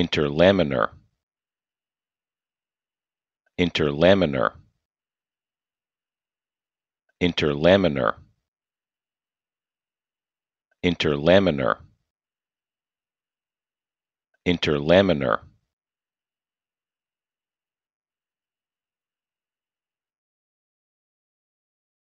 interlaminar interlaminar interlaminar interlaminar interlaminar